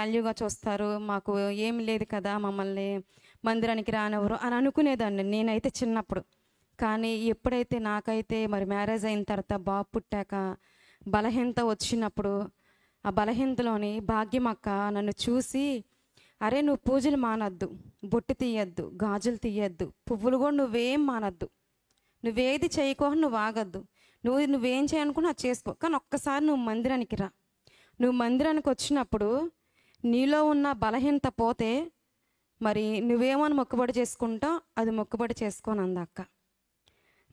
వాల్యూగా చూస్తారు మాకు ఏమి లేదు కదా మమ్మల్ని మందిరానికి రానివ్వరు అని అనుకునేదాన్ని నేనైతే చిన్నప్పుడు కానీ ఎప్పుడైతే నాకైతే మరి మ్యారేజ్ అయిన తర్వాత బాబు పుట్టాక బలహీనత వచ్చినప్పుడు ఆ బలహీనతలోని భాగ్యం అక్క నన్ను చూసి అరే నువ్వు పూజలు మానద్దు బొట్టు తీయద్దు గాజులు తీయద్దు పువ్వులు కూడా నువ్వేం మానద్దు నువ్వేది చేయకో నువ్వు ఆగద్దు నువ్వు నువ్వేం చేయనుకున్నా చేసుకో కానీ ఒక్కసారి నువ్వు మందిరానికి రా నువ్వు మందిరానికి వచ్చినప్పుడు నీలో ఉన్న బలహీనత పోతే మరి నువ్వేమని మొక్కుబడి చేసుకుంటా అది మొక్కుబడి చేసుకోను అందాక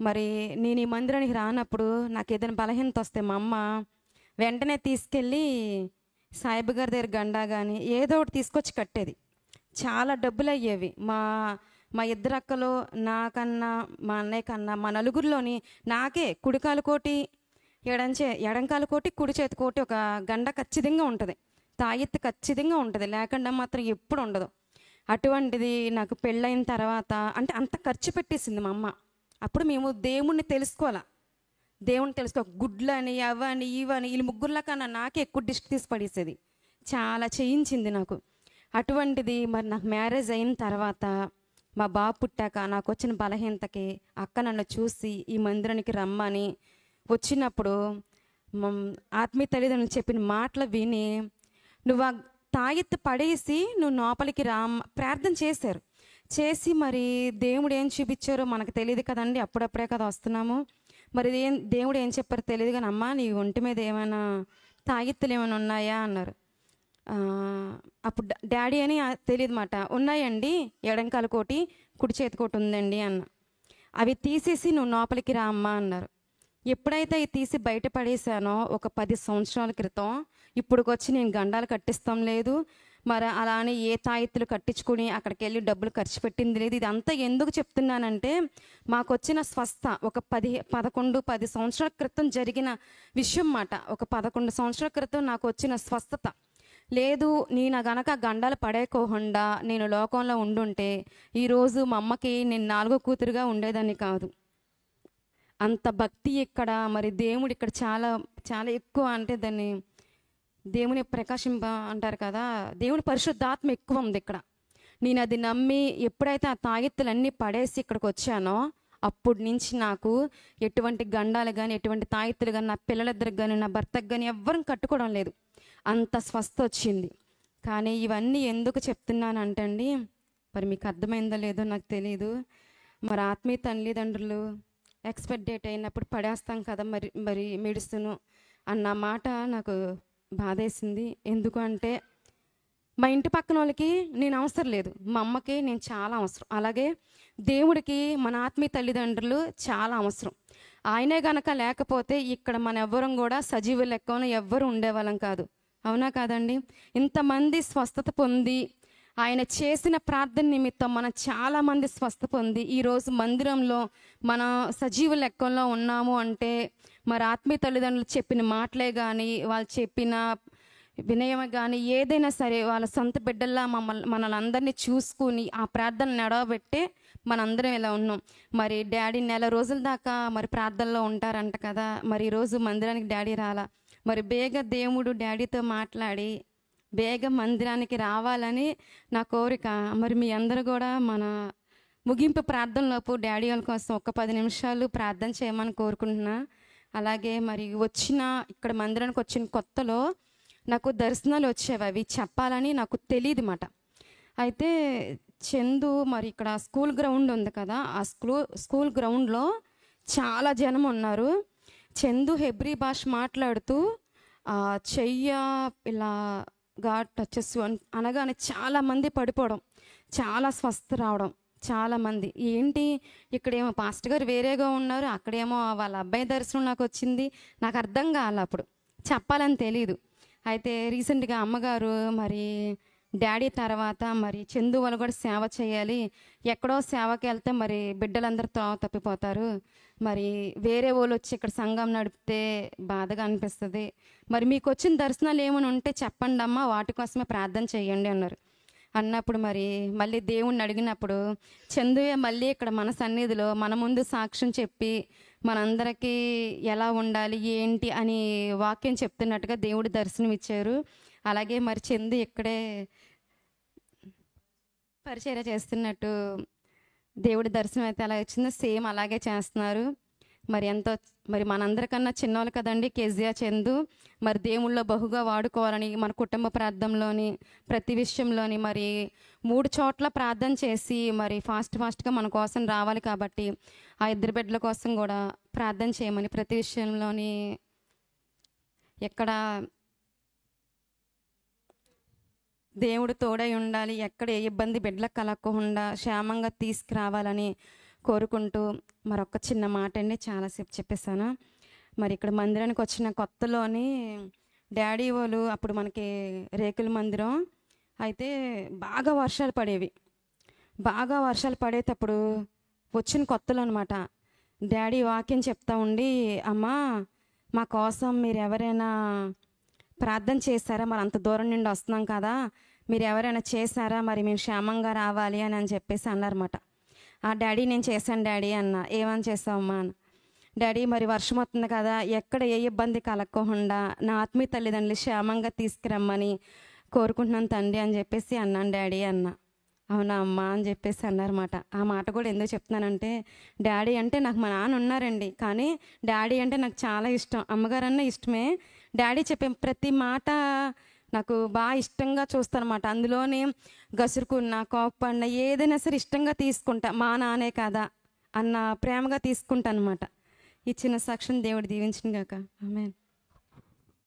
మరి నేను ఈ మందిరానికి రానప్పుడు నాకు ఏదైనా బలహీనత వస్తే మా అమ్మ వెంటనే తీసుకెళ్ళి సాయిబు గారి దగ్గర గండా కానీ ఏదో ఒకటి తీసుకొచ్చి కట్టేది చాలా డబ్బులు అయ్యేవి మా మా ఇద్దరు అక్కలు నాకన్నా మా అన్నయ్య కన్నా మా నలుగురిలోని నాకే కుడికాలు కోటి ఎడంచే ఎడంకాలు కోటి కుడి చేతి కోటి ఒక గండ ఖచ్చితంగా ఉంటుంది తాయెత్తు ఖచ్చితంగా ఉంటుంది లేకుండా మాత్రం ఎప్పుడు ఉండదు అటువంటిది నాకు పెళ్ళైన తర్వాత అంటే అంత ఖర్చు పెట్టేసింది మా అమ్మ అప్పుడు మేము దేవుణ్ణి తెలుసుకోవాలా దేవుణ్ణి తెలుసుకో గుడ్లని అవని ఇవని ఈ ముగ్గురులా కన్నా నాకే ఎక్కువ డిష్ తీసి పడేసేది చాలా చేయించింది నాకు అటువంటిది మరి నాకు మ్యారేజ్ అయిన తర్వాత మా బాబు పుట్టాక నాకు వచ్చిన బలహీనతకి అక్క నన్ను చూసి ఈ మందిరానికి రమ్మని వచ్చినప్పుడు ఆత్మీయ తల్లిదండ్రులు చెప్పిన మాటలు విని నువ్వు ఆ తాయెత్తు పడేసి నువ్వు లోపలికి రా ప్రార్థన చేశారు చేసి మరి దేవుడు ఏం చూపించారో మనకు తెలియదు కదండి అప్పుడప్పుడే కదా వస్తున్నాము మరి ఏం దేవుడు ఏం చెప్పారో తెలియదు కానీ అమ్మ నీ ఒంటి మీద ఏమైనా తాగిత్తులు ఏమైనా ఉన్నాయా అన్నారు అప్పుడు డాడీ అని తెలియదు మాట ఉన్నాయండి ఎడంకాల కోటి కుడి చేతికోటి ఉందండి అన్న అవి తీసేసి నువ్వు లోపలికి రా అమ్మా అన్నారు ఎప్పుడైతే అవి తీసి బయటపడేసానో ఒక పది సంవత్సరాల క్రితం వచ్చి నేను గండాలు కట్టిస్తాం లేదు మరి అలానే ఏ తాయిత్తులు కట్టించుకుని అక్కడికి వెళ్ళి డబ్బులు ఖర్చు పెట్టింది లేదు ఇదంతా ఎందుకు చెప్తున్నానంటే మాకు వచ్చిన స్వస్థ ఒక పది పదకొండు పది సంవత్సరాల క్రితం జరిగిన విషయం మాట ఒక పదకొండు సంవత్సరాల క్రితం నాకు వచ్చిన స్వస్థత లేదు నేను గనక గండాలు పడేకోకుండా నేను లోకంలో ఉండుంటే ఈరోజు మా అమ్మకి నేను నాలుగో కూతురుగా ఉండేదాన్ని కాదు అంత భక్తి ఇక్కడ మరి దేవుడు ఇక్కడ చాలా చాలా ఎక్కువ అంటే దాన్ని దేవుని ప్రకాశింప అంటారు కదా దేవుని పరిశుద్ధాత్మ ఎక్కువ ఉంది ఇక్కడ నేను అది నమ్మి ఎప్పుడైతే ఆ తాగెత్తులన్నీ పడేసి ఇక్కడికి వచ్చానో అప్పుడు నుంచి నాకు ఎటువంటి గండాలు కానీ ఎటువంటి తాగిత్తులు కానీ నా పిల్లలిద్దరికి కానీ నా భర్తకు కానీ ఎవరిని కట్టుకోవడం లేదు అంత స్వస్థ వచ్చింది కానీ ఇవన్నీ ఎందుకు చెప్తున్నానంటండి మరి మీకు అర్థమైందో లేదో నాకు తెలియదు మరి ఆత్మీయ తల్లిదండ్రులు ఎక్స్పెక్ట్ డేట్ అయినప్పుడు పడేస్తాం కదా మరి మరి మెడిసిన్ అన్న మాట నాకు బాధేసింది ఎందుకు అంటే మా ఇంటి పక్కన వాళ్ళకి నేను అవసరం లేదు మా అమ్మకి నేను చాలా అవసరం అలాగే దేవుడికి మన ఆత్మీయ తల్లిదండ్రులు చాలా అవసరం ఆయనే గనక లేకపోతే ఇక్కడ మన ఎవ్వరం కూడా సజీవ లెక్కన ఎవ్వరు ఉండేవాళ్ళం కాదు అవునా కాదండి ఇంతమంది స్వస్థత పొంది ఆయన చేసిన ప్రార్థన నిమిత్తం మనం చాలామంది స్వస్థ పొంది ఈరోజు మందిరంలో మన సజీవ లెక్కల్లో ఉన్నాము అంటే మరి ఆత్మీయ తల్లిదండ్రులు చెప్పిన మాటలే కానీ వాళ్ళు చెప్పిన వినయం కానీ ఏదైనా సరే వాళ్ళ సొంత బిడ్డల్లా మమ్మల్ని మనల్ని అందరినీ చూసుకుని ఆ ప్రార్థన నడవబెట్టే మనందరం ఇలా ఉన్నాం మరి డాడీ నెల రోజుల దాకా మరి ప్రార్థనలో ఉంటారంట కదా మరి ఈరోజు మందిరానికి డాడీ రాలా మరి బేగ దేవుడు డాడీతో మాట్లాడి వేగం మందిరానికి రావాలని నా కోరిక మరి మీ అందరు కూడా మన ముగింపు ప్రార్థనలోపు డాడీ వాళ్ళ కోసం ఒక పది నిమిషాలు ప్రార్థన చేయమని కోరుకుంటున్నా అలాగే మరి వచ్చిన ఇక్కడ మందిరానికి వచ్చిన కొత్తలో నాకు దర్శనాలు వచ్చేవి అవి చెప్పాలని నాకు తెలియదు మాట అయితే చందు మరి ఇక్కడ స్కూల్ గ్రౌండ్ ఉంది కదా ఆ స్కూల్ స్కూల్ గ్రౌండ్లో చాలా జనం ఉన్నారు చందు హెబ్రి భాష మాట్లాడుతూ చెయ్య ఇలా గాడ్ టచెస్ అనగానే చాలామంది పడిపోవడం చాలా స్వస్థ రావడం చాలామంది ఏంటి ఇక్కడేమో పాస్టర్ గారు వేరేగా ఉన్నారు అక్కడేమో వాళ్ళ అబ్బాయి దర్శనం నాకు వచ్చింది నాకు అర్థం కాలే అప్పుడు చెప్పాలని తెలీదు అయితే రీసెంట్గా అమ్మగారు మరి డాడీ తర్వాత మరి చందు వాళ్ళు కూడా సేవ చేయాలి ఎక్కడో సేవకి వెళ్తే మరి బిడ్డలందరూ తో తప్పిపోతారు మరి వేరే వాళ్ళు వచ్చి ఇక్కడ సంఘం నడిపితే బాధగా అనిపిస్తుంది మరి మీకు వచ్చిన దర్శనాలు ఏమైనా ఉంటే చెప్పండి అమ్మా వాటి కోసమే ప్రార్థన చేయండి అన్నారు అన్నప్పుడు మరి మళ్ళీ దేవుణ్ణి అడిగినప్పుడు చందువే మళ్ళీ ఇక్కడ మన సన్నిధిలో మన ముందు సాక్ష్యం చెప్పి మనందరికీ ఎలా ఉండాలి ఏంటి అని వాక్యం చెప్తున్నట్టుగా దేవుడి దర్శనం ఇచ్చారు అలాగే మరి చెంది ఇక్కడే పరిచర్య చేస్తున్నట్టు దేవుడి దర్శనం అయితే అలా వచ్చిందో సేమ్ అలాగే చేస్తున్నారు మరి ఎంతో మరి మనందరికన్నా చిన్నవాళ్ళు కదండి కేజీఆర్ చందు మరి దేవుళ్ళో బహుగా వాడుకోవాలని మన కుటుంబ ప్రార్థనలోని ప్రతి విషయంలోని మరి మూడు చోట్ల ప్రార్థన చేసి మరి ఫాస్ట్ ఫాస్ట్గా మన కోసం రావాలి కాబట్టి ఆ ఇద్దరు బిడ్డల కోసం కూడా ప్రార్థన చేయమని ప్రతి విషయంలోని ఎక్కడ దేవుడు తోడై ఉండాలి ఎక్కడ ఏ ఇబ్బంది బిడ్డలకు కలగకుండా క్షేమంగా తీసుకురావాలని కోరుకుంటూ మరొక చిన్న మాట అండి చాలాసేపు చెప్పేశాను మరి ఇక్కడ మందిరానికి వచ్చిన కొత్తలోని డాడీ వాళ్ళు అప్పుడు మనకి రేకుల మందిరం అయితే బాగా వర్షాలు పడేవి బాగా వర్షాలు పడేటప్పుడు వచ్చిన కొత్తలు అనమాట డాడీ వాక్యం చెప్తా ఉండి అమ్మా మా కోసం మీరు ఎవరైనా ప్రార్థన చేశారా మరి అంత దూరం నుండి వస్తున్నాం కదా మీరు ఎవరైనా చేశారా మరి మేము క్షేమంగా రావాలి అని అని చెప్పేసి అన్నారన్నమాట ఆ డాడీ నేను చేశాను డాడీ అన్న ఏమని చేసావమ్మా అన్న డాడీ మరి వర్షం వస్తుంది కదా ఎక్కడ ఏ ఇబ్బంది కలగకుండా నా ఆత్మీయ తల్లిదండ్రులు క్షేమంగా తీసుకురమ్మని కోరుకుంటున్నాను తండ్రి అని చెప్పేసి అన్నాను డాడీ అన్న అవునా అమ్మా అని చెప్పేసి అన్నారన్నమాట ఆ మాట కూడా ఎందుకు చెప్తున్నానంటే డాడీ అంటే నాకు మా నాన్న ఉన్నారండి కానీ డాడీ అంటే నాకు చాలా ఇష్టం అమ్మగారన్న ఇష్టమే డాడీ చెప్పే ప్రతి మాట నాకు బాగా ఇష్టంగా చూస్తానమాట అందులోనే గసురుకున్న కోపన్న ఏదైనా సరే ఇష్టంగా తీసుకుంటా మా నానే కాదా అన్న ప్రేమగా తీసుకుంటా అనమాట ఇచ్చిన సాక్ష్యం దేవుడు దీవించిన గాక ఆమె